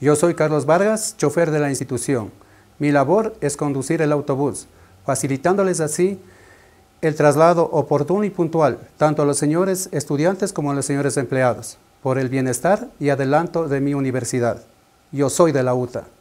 Yo soy Carlos Vargas, chofer de la institución. Mi labor es conducir el autobús, facilitándoles así el traslado oportuno y puntual, tanto a los señores estudiantes como a los señores empleados, por el bienestar y adelanto de mi universidad. Yo soy de la UTA.